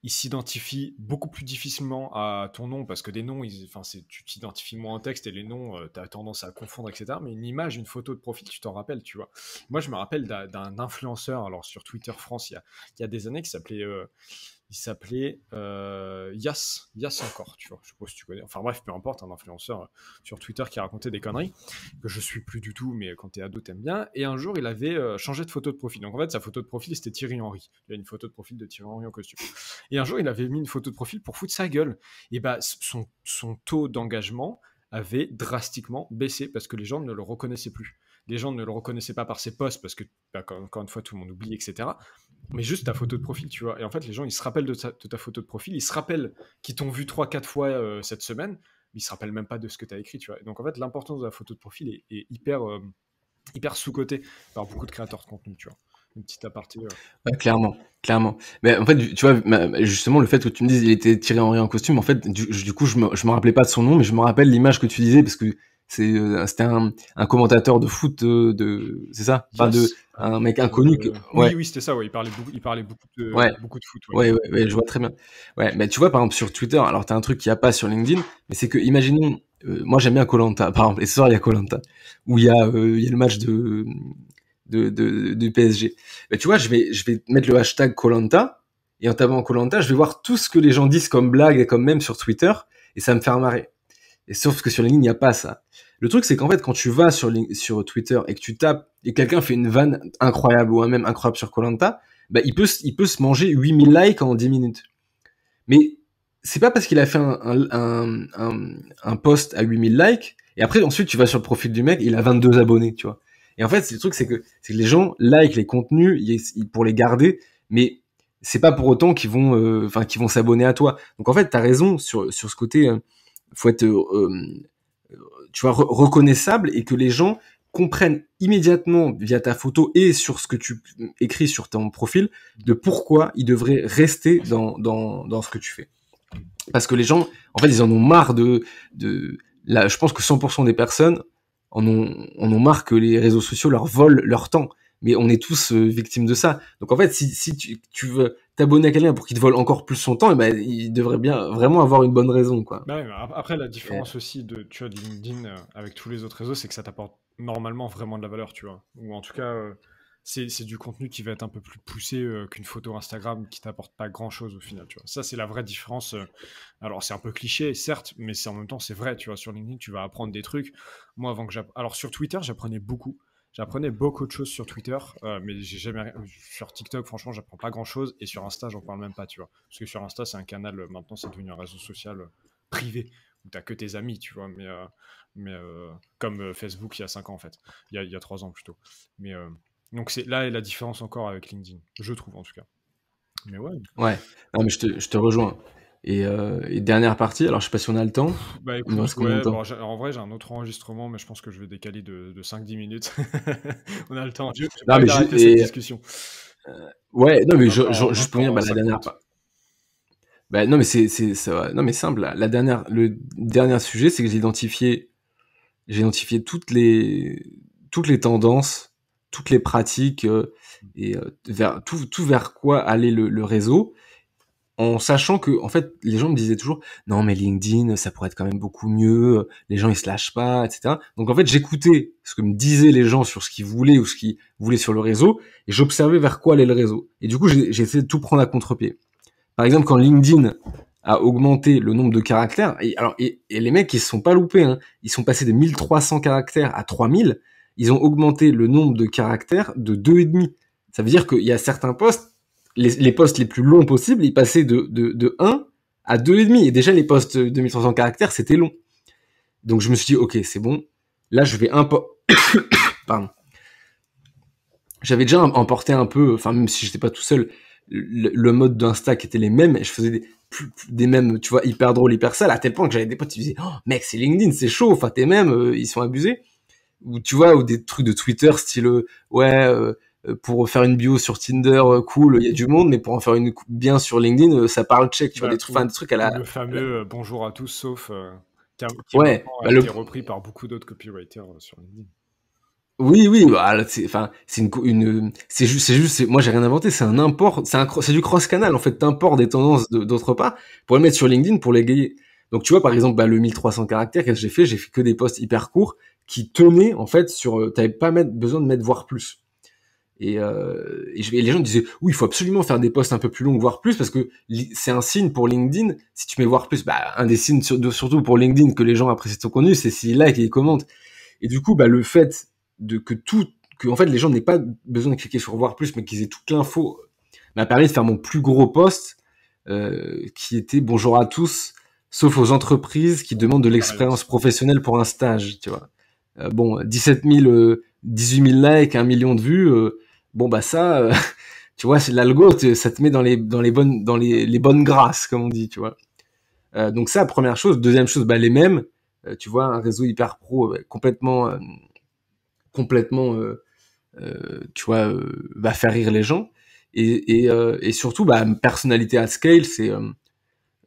ils s'identifient beaucoup plus difficilement à ton nom parce que des noms, ils, enfin, tu t'identifies moins en texte et les noms, euh, tu as tendance à confondre, etc. Mais une image, une photo de profil, tu t'en rappelles, tu vois. Moi, je me rappelle d'un influenceur, alors sur Twitter France, il y a, des années, qui s'appelait. Euh, il s'appelait euh, Yas, Yas encore, tu vois, je sais pas si tu connais, enfin bref, peu importe, un influenceur euh, sur Twitter qui racontait des conneries, que je suis plus du tout, mais quand t'es ado, t'aimes bien, et un jour, il avait euh, changé de photo de profil, donc en fait, sa photo de profil, c'était Thierry Henry, il a une photo de profil de Thierry Henry en costume, et un jour, il avait mis une photo de profil pour foutre sa gueule, et bah, son, son taux d'engagement avait drastiquement baissé, parce que les gens ne le reconnaissaient plus, les gens ne le reconnaissaient pas par ses posts, parce que, bah, encore une fois, tout le monde oublie, etc., mais juste ta photo de profil, tu vois. Et en fait, les gens, ils se rappellent de ta, photo de profil, ils se rappellent qu'ils t'ont vu 3-4 fois euh, cette semaine, mais ils se rappellent même pas de ce que tu as écrit, tu vois. donc, en fait, l'importance de la photo de profil est, hyper, euh, hyper sous-cotée par beaucoup de créateurs de contenu, tu vois. Une petite aparté. Euh. clairement, clairement. Mais en fait, tu vois, justement, le fait que tu me dises il était tiré en en costume, en fait, du, coup, je me, je me rappelais pas de son nom, mais je me rappelle l'image que tu disais parce que euh, c'était un, commentateur de foot euh, de, c'est ça un mec inconnu euh, oui oui c'était ça il parlait beaucoup de foot ouais. je vois très bien ouais mais tu vois par exemple sur Twitter alors t'as un truc qu'il n'y a pas sur LinkedIn mais c'est que imaginons moi j'aime bien Colanta par exemple et ce soir il y a Colanta où il y a le match de de, PSG bah, tu vois je vais je vais mettre le hashtag Colanta et en tapant Colanta je vais voir tout ce que les gens disent comme blague et comme même sur Twitter et ça me fait marrer et sauf que sur LinkedIn il n'y a pas ça le truc, c'est qu'en fait, quand tu vas sur, sur Twitter et que tu tapes et quelqu'un fait une vanne incroyable ou un même incroyable sur Colanta, bah, il, peut, il peut se manger 8000 likes en 10 minutes. Mais c'est pas parce qu'il a fait un, un, post à 8000 likes et après, ensuite, tu vas sur le profil du mec, il a 22 abonnés, tu vois. Et en fait, le truc, c'est que, les gens like les contenus pour les garder, mais c'est pas pour autant qu'ils vont, euh, vont s'abonner à toi. Donc en fait, tu as raison sur, ce côté. Il euh, faut être euh, tu vois, reconnaissable et que les gens comprennent immédiatement via ta photo et sur ce que tu écris sur ton profil de pourquoi ils devraient rester dans, ce que tu fais. Parce que les gens, en fait, ils en ont marre de... de je pense que 100% des personnes en en ont marre que les réseaux sociaux leur volent leur temps mais on est tous euh, victimes de ça. Donc en fait, si, tu, veux t'abonner à quelqu'un pour qu'il te vole encore plus son temps, eh ben, il devrait bien vraiment avoir une bonne raison. Quoi. Bah après, la différence aussi de, tu vois, LinkedIn euh, avec tous les autres réseaux, c'est que ça t'apporte normalement vraiment de la valeur, tu vois. Ou en tout cas, euh, c'est du contenu qui va être un peu plus poussé qu'une photo Instagram qui t'apporte pas grand-chose au final, tu vois. Ça, c'est la vraie différence. alors, c'est un peu cliché, certes, mais c'est en même temps, c'est vrai, tu vois. Sur LinkedIn, tu vas apprendre des trucs. Moi, avant que Alors, sur Twitter, j'apprenais beaucoup J'apprenais beaucoup de choses sur Twitter, euh, mais j'ai jamais sur TikTok. Franchement, j'apprends pas grand chose et sur Insta, j'en parle même pas, tu vois. Parce que sur Insta, c'est un canal. Euh, maintenant, c'est devenu un réseau social euh, privé où t'as que tes amis, tu vois. Mais mais comme Facebook il y a 5 ans en fait, il y a, il y a 3 ans plutôt. Mais donc c'est là est la différence encore avec LinkedIn, je trouve en tout cas. Mais ouais. Ouais. Non, mais je te rejoins. Euh, et, dernière partie, alors je sais pas si on a le temps. Bah, en vrai, j'ai un autre enregistrement, mais je pense que je vais décaler de, 5-10 minutes. on a le temps. non, mais discussion. Euh, ouais, non, mais je, juste pour dire, bah, la dernière. Bah, non, mais c'est simple. La dernière, le dernier sujet, c'est que j'ai identifié, identifié toutes les toutes les tendances, toutes les pratiques euh, et tout, vers quoi allait le réseau en sachant que en fait les gens me disaient toujours non mais LinkedIn ça pourrait être quand même beaucoup mieux les gens ils se lâchent pas etc donc en fait j'écoutais ce que me disaient les gens sur ce qu'ils voulaient ou ce qu'ils voulaient sur le réseau et j'observais vers quoi allait le réseau et du coup j'ai essayé de tout prendre à contre-pied par exemple quand LinkedIn a augmenté le nombre de caractères et alors et, les mecs ils se sont pas loupés hein. ils sont passés de 1300 caractères à 3000 ils ont augmenté le nombre de caractères de deux et demi ça veut dire qu'il y a certains postes les, les postes les plus longs possibles, ils passaient de, de, de 1 à 2,5. Et déjà, les postes 2300 caractères, c'était long. Donc je me suis dit, ok, c'est bon. Là, je vais un Pardon. J'avais déjà emporté un peu, enfin, même si j'étais pas tout seul, le, mode d'Insta qui était les mêmes. Et je faisais des, des mêmes, tu vois, hyper drôles, hyper sales, à tel point que j'avais des potes qui disaient, oh, mec, c'est LinkedIn, c'est chaud. Enfin, tes même euh, ils sont abusés. Ou tu vois, ou des trucs de Twitter style, euh, ouais. Euh, euh, pour faire une bio sur Tinder, euh, cool, il y a du monde, mais pour en faire une bien sur LinkedIn, euh, ça parle check. tu vois, bah, des trucs, enfin, à la. Le fameux bonjour à tous, sauf. qui, a bah, été repris par beaucoup d'autres copywriters sur LinkedIn. Oui, oui, bah, c'est, enfin, c'est une, c'est juste, c'est juste, moi j'ai rien inventé, c'est un import, c'est, un, c'est du cross-canal, en fait, t'importes des tendances de, d'autre part pour les mettre sur LinkedIn pour les gagner. Donc tu vois, par exemple, le 1300 caractères, qu'est-ce que j'ai fait? J'ai fait que des posts hyper courts qui tenaient, en fait, sur, t'avais pas besoin de mettre voir plus. Euh, et, les gens disaient oui, il faut absolument faire des posts un peu plus longs, voire plus, parce que c'est un signe pour LinkedIn. Si tu mets voir plus, bah, un des signes surtout pour LinkedIn que les gens apprécient ton contenu, c'est s'ils like et ils commentent. Et du coup, bah, le fait de que tout, que en fait les gens n'aient pas besoin de cliquer sur voir plus, mais qu'ils aient toute l'info, m'a permis de faire mon plus gros post, euh, qui était bonjour à tous, sauf aux entreprises qui demandent de ah, l'expérience professionnelle pour un stage. Tu vois, euh, bon, 17 000, 18 000 likes, 1 million de vues bon bah ça, euh, tu vois, c'est l'algo, ça te met dans les dans les bonnes dans les, bonnes grâces comme on dit, tu vois. Euh, donc ça, première chose. Deuxième chose, bah les mêmes. Euh, tu vois, un réseau hyper pro complètement complètement, tu vois, va faire rire les gens. Et, et, surtout, bah, personnalité à scale, c'est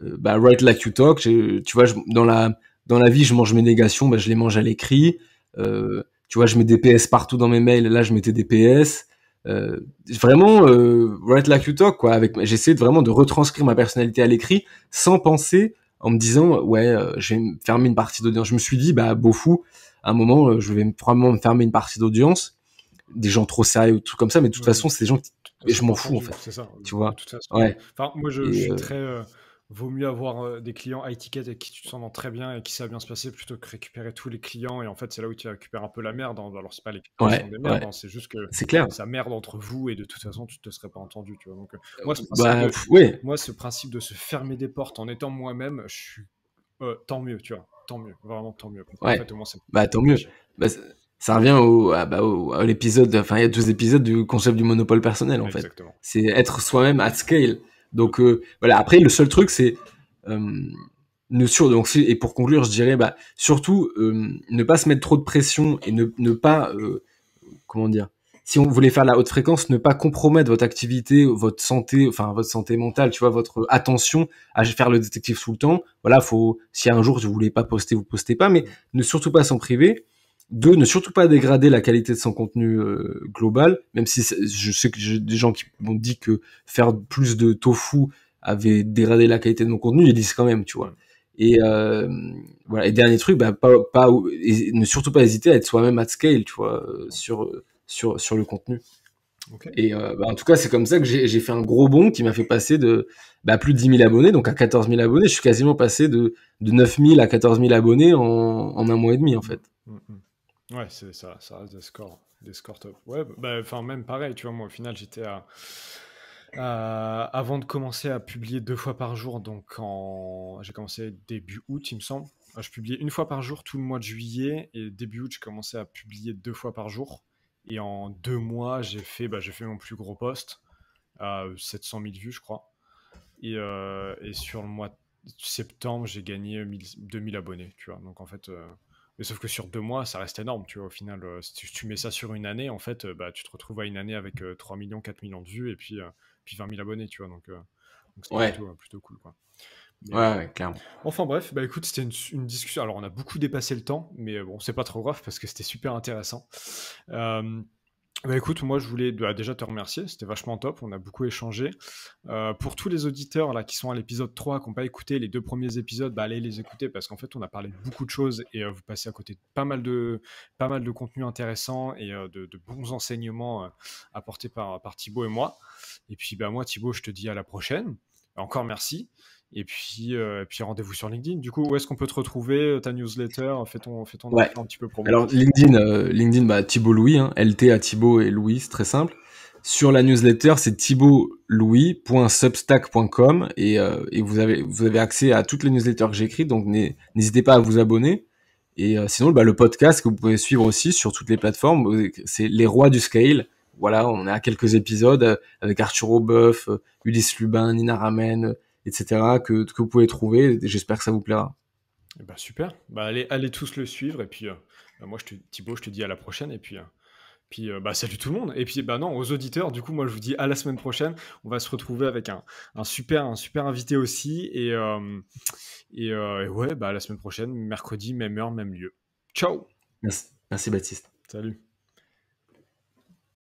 bah, write like you talk. Tu vois, dans la dans la vie, je mange mes négations, bah, je les mange à l'écrit. tu vois, je mets des PS partout dans mes mails. Là, je mettais des PS. Euh, vraiment write euh, like you talk quoi avec j'essaie vraiment de retranscrire ma personnalité à l'écrit sans penser en me disant ouais euh, je vais me fermer une partie d'audience je me suis dit bah beau fou à un moment je vais probablement me fermer une partie d'audience des gens trop sérieux ou tout comme ça mais de toute façon c'est des gens qui... Ah, je m'en fous en fait ça, tu vois ouais enfin moi je, je suis très vaut mieux avoir euh, des clients high ticket avec qui tu te dans très bien et qui savent bien se passer plutôt que récupérer tous les clients. Et en fait, c'est là où tu récupères un peu la merde. Hein. Alors, c'est pas les clients ouais, sont des merdes, hein. c'est juste que c'est clair. ça merde entre vous et de toute façon, tu te serais pas entendu. Tu vois. Donc, euh, euh, moi, ce bah, principe, de, oui. moi, ce principe de se fermer des portes en étant moi-même, je suis tant mieux, tu vois. Tant mieux, vraiment tant mieux. En fait, au moins, bah, tant mieux. Bah, ça revient au, à, ah, bah, au, l'épisode, enfin, il y a deux épisodes du concept du monopole personnel, en fait. C'est être soi-même à scale. Donc euh, voilà. Après, le seul truc, c'est euh, ne et pour conclure, je dirais bah, surtout euh, ne pas se mettre trop de pression et ne, pas comment dire. Si on voulait faire la haute fréquence, ne pas compromettre votre activité, votre santé, enfin votre santé mentale, tu vois, votre attention à faire le détective tout le temps. Voilà, faut si un jour vous voulez pas poster, vous postez pas, mais ne surtout pas s'en priver. Deux, ne surtout pas dégrader la qualité de son contenu euh, global, même si je sais que j'ai des gens qui m'ont dit que faire plus de tofu avait dégradé la qualité de mon contenu, ils disent quand même, tu vois. Et euh, voilà. Et dernier truc, bah, pas, pas, ne surtout pas hésiter à être soi-même at scale, tu vois, euh, sur, sur, sur le contenu. Et bah, en tout cas, c'est comme ça que j'ai fait un gros bond qui m'a fait passer de bah, plus de 10 000 abonnés, donc à 14 000 abonnés. Je suis quasiment passé de, de 9 000 à 14 000 abonnés en, un mois et demi, en fait. Mm, mm. Ouais, c'est ça, ça reste des scores, des scores top. Ouais, bah, enfin même pareil, tu vois, moi au final j'étais à, avant de commencer à publier deux fois par jour, donc en, j'ai commencé début août, il me semble. Je publiais une fois par jour tout le mois de juillet et début août, j'ai commencé à publier deux fois par jour. Et en deux mois, j'ai fait, bah, j'ai fait mon plus gros post à 700 000 vues, je crois. Et, euh, et sur le mois de septembre, j'ai gagné 2000 abonnés, tu vois. Donc en fait, euh, mais sauf que sur deux mois, ça reste énorme, tu vois. Au final, euh, si tu mets ça sur une année, en fait, euh, bah, tu te retrouves à une année avec 3 euh, millions, 4 millions de vues et puis, puis 20 000 abonnés, tu vois. Donc, c'est plutôt, cool, quoi. ouais, clairement. Enfin bref, bah écoute, c'était une, une, discussion. Alors on a beaucoup dépassé le temps, mais bon, c'est pas trop grave parce que c'était super intéressant. Bah, écoute, moi je voulais bah, déjà te remercier, c'était vachement top, on a beaucoup échangé. Euh, pour tous les auditeurs là qui sont à l'épisode 3, qui n'ont pas écouté les deux premiers épisodes, bah, allez les écouter parce qu'en fait on a parlé de beaucoup de choses et euh, vous passez à côté de pas mal de, pas mal de contenu intéressant et euh, de, bons enseignements apportés par, par Thibaut et moi. Et puis bah, moi Thibaut, je te dis à la prochaine. Encore merci. Et puis, euh, puis rendez-vous sur LinkedIn. Du coup, où est-ce qu'on peut te retrouver euh, Ta newsletter euh, Fais ton, fais ton un petit peu pour Alors, LinkedIn, LinkedIn bah, Thibaut Louis, hein, LT à Thibaut et Louis, c'est très simple. Sur la newsletter, c'est thibautlouis.substack.com et, euh, et vous, avez, vous avez accès à toutes les newsletters que j'écris, donc n'hésitez pas à vous abonner. Et sinon, bah, le podcast que vous pouvez suivre aussi sur toutes les plateformes, c'est Les Rois du Scale voilà, on est à quelques épisodes avec Arthur Aubeuf, Ulysse Lubin, Nina Ramen, etc., que, que vous pouvez trouver. J'espère que ça vous plaira. Eh ben, super. Bah, allez, allez tous le suivre. Et puis, euh, bah, moi, je te, Thibaut, je te dis à la prochaine. Et puis, euh, puis euh, bah, salut tout le monde. Et puis, bah non, aux auditeurs, du coup, moi, je vous dis à la semaine prochaine. On va se retrouver avec un, un super, un super invité aussi. Et, et, ouais, bah, à la semaine prochaine, mercredi, même heure, même lieu. Ciao. Merci Baptiste. Salut.